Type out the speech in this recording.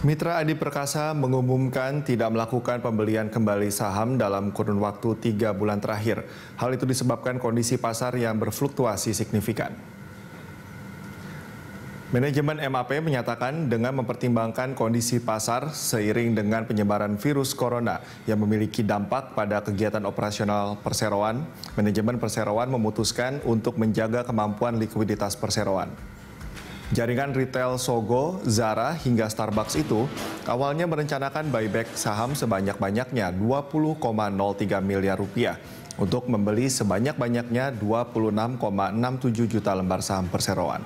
Mitra Adi Perkasa mengumumkan tidak melakukan pembelian kembali saham dalam kurun waktu tiga bulan terakhir. Hal itu disebabkan kondisi pasar yang berfluktuasi signifikan. Manajemen MAP menyatakan dengan mempertimbangkan kondisi pasar seiring dengan penyebaran virus corona yang memiliki dampak pada kegiatan operasional perseroan, manajemen perseroan memutuskan untuk menjaga kemampuan likuiditas perseroan. Jaringan retail Sogo, Zara, hingga Starbucks itu awalnya merencanakan buyback saham sebanyak-banyaknya 20,03 miliar rupiah untuk membeli sebanyak-banyaknya 26,67 juta lembar saham perseroan.